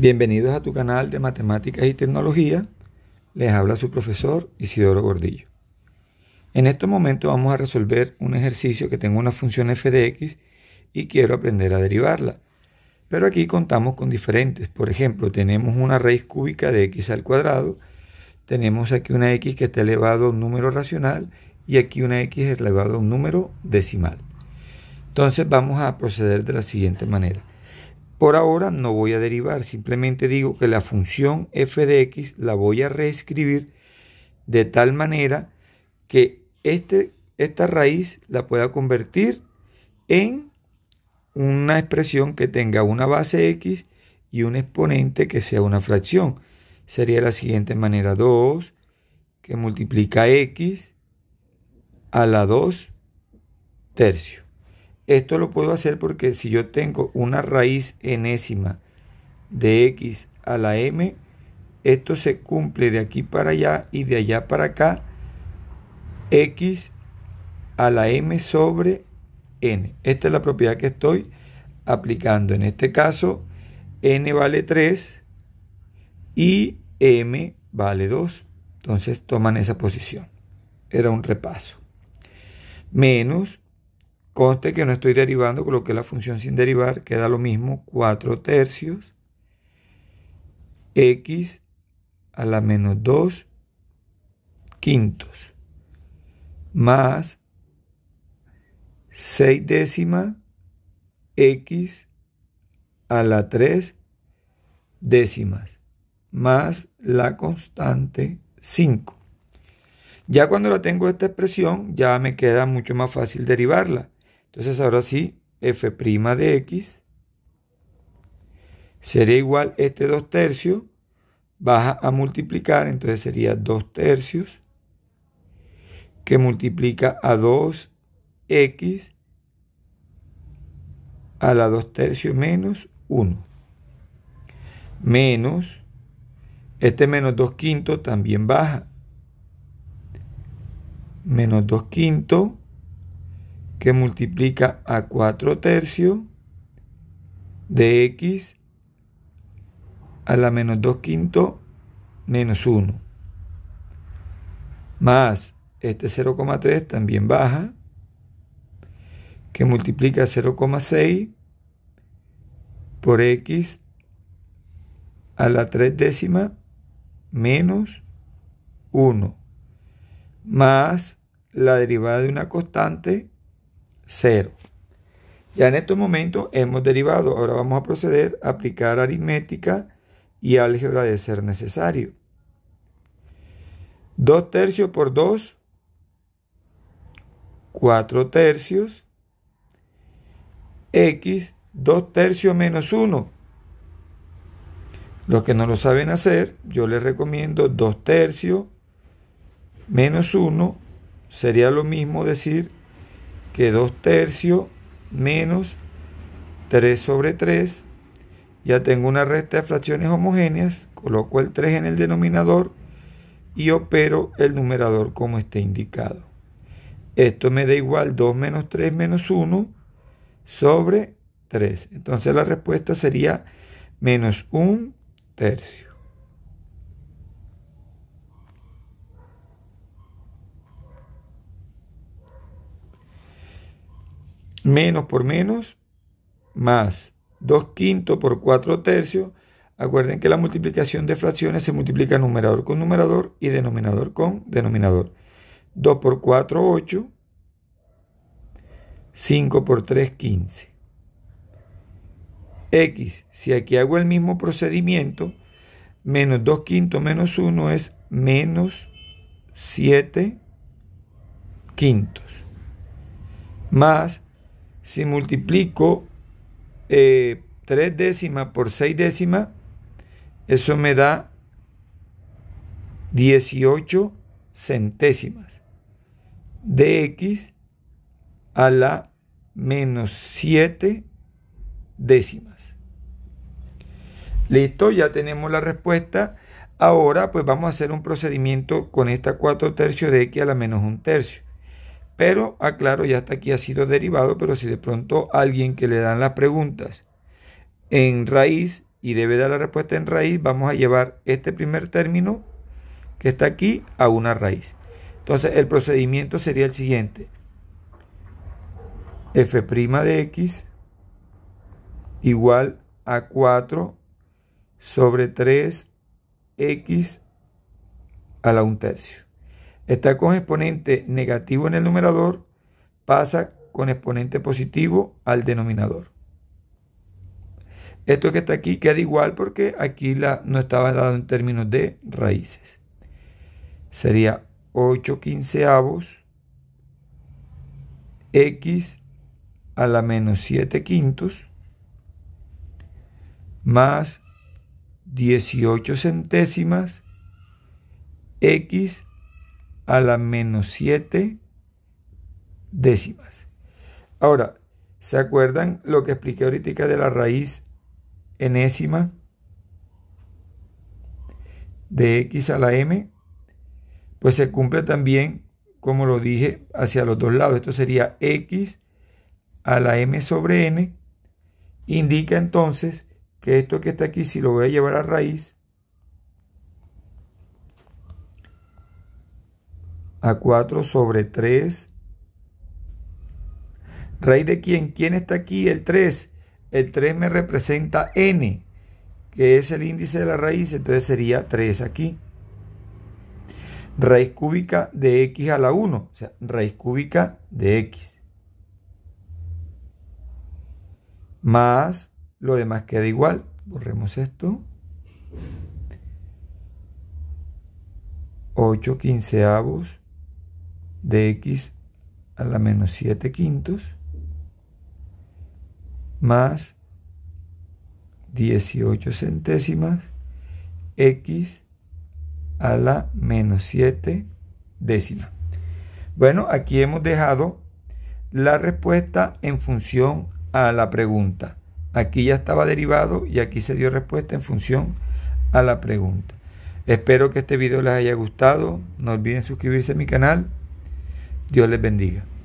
Bienvenidos a tu canal de Matemáticas y Tecnología. Les habla su profesor Isidoro Gordillo. En estos momentos vamos a resolver un ejercicio que tengo una función f de x y quiero aprender a derivarla. Pero aquí contamos con diferentes. Por ejemplo, tenemos una raíz cúbica de x al cuadrado. Tenemos aquí una x que está elevado a un número racional y aquí una x elevado a un número decimal. Entonces vamos a proceder de la siguiente manera. Por ahora no voy a derivar, simplemente digo que la función f de x la voy a reescribir de tal manera que este, esta raíz la pueda convertir en una expresión que tenga una base x y un exponente que sea una fracción. Sería de la siguiente manera 2 que multiplica x a la 2 tercio. Esto lo puedo hacer porque si yo tengo una raíz enésima de x a la m, esto se cumple de aquí para allá y de allá para acá x a la m sobre n. Esta es la propiedad que estoy aplicando. En este caso, n vale 3 y m vale 2. Entonces toman esa posición. Era un repaso. Menos Conste que no estoy derivando, lo que la función sin derivar, queda lo mismo, 4 tercios, x a la menos 2 quintos, más 6 décima x a la 3 décimas, más la constante 5. Ya cuando la tengo esta expresión, ya me queda mucho más fácil derivarla entonces ahora sí, f' de x sería igual este 2 tercios, baja a multiplicar, entonces sería 2 tercios, que multiplica a 2x a la 2 tercios menos 1, menos, este menos 2 quinto también baja, menos 2 quinto que multiplica a 4 tercios de x a la menos 2 quinto menos 1. Más este 0,3 también baja, que multiplica 0,6 por x a la 3 décima menos 1, más la derivada de una constante 0. Ya en estos momentos hemos derivado, ahora vamos a proceder a aplicar aritmética y álgebra de ser necesario. 2 tercios por 2, 4 tercios, x, 2 tercios menos 1. Los que no lo saben hacer, yo les recomiendo 2 tercios menos 1, sería lo mismo decir que 2 tercios menos 3 sobre 3. Ya tengo una resta de fracciones homogéneas, coloco el 3 en el denominador y opero el numerador como esté indicado. Esto me da igual 2 menos 3 menos 1 sobre 3. Entonces la respuesta sería menos 1 tercio. menos por menos, más 2 quinto por 4 tercios. Acuerden que la multiplicación de fracciones se multiplica numerador con numerador y denominador con denominador. 2 por 4, 8. 5 por 3, 15. X, si aquí hago el mismo procedimiento, menos 2 quinto menos 1 es menos 7 quintos. Más si multiplico 3 eh, décimas por 6 décimas, eso me da 18 centésimas de x a la menos 7 décimas. Listo, ya tenemos la respuesta. Ahora pues vamos a hacer un procedimiento con esta 4 tercios de x a la menos 1 tercio. Pero aclaro, ya hasta aquí ha sido derivado, pero si de pronto alguien que le dan las preguntas en raíz y debe dar la respuesta en raíz, vamos a llevar este primer término que está aquí a una raíz. Entonces el procedimiento sería el siguiente. f' de x igual a 4 sobre 3x a la 1 tercio está con exponente negativo en el numerador, pasa con exponente positivo al denominador. Esto que está aquí queda igual porque aquí la, no estaba dado en términos de raíces. Sería 8 quinceavos x a la menos 7 quintos más 18 centésimas x a la menos 7 décimas. Ahora, ¿se acuerdan lo que expliqué ahorita de la raíz enésima de x a la m? Pues se cumple también, como lo dije, hacia los dos lados. Esto sería x a la m sobre n. Indica entonces que esto que está aquí, si lo voy a llevar a raíz, a 4 sobre 3. ¿Raíz de quién? ¿Quién está aquí? El 3. El 3 me representa n, que es el índice de la raíz, entonces sería 3 aquí. Raíz cúbica de x a la 1, o sea, raíz cúbica de x. Más lo demás queda igual. Borremos esto. 8 quinceavos de x a la menos 7 quintos más 18 centésimas x a la menos 7 décima. Bueno, aquí hemos dejado la respuesta en función a la pregunta. Aquí ya estaba derivado y aquí se dio respuesta en función a la pregunta. Espero que este video les haya gustado. No olviden suscribirse a mi canal Dios les bendiga.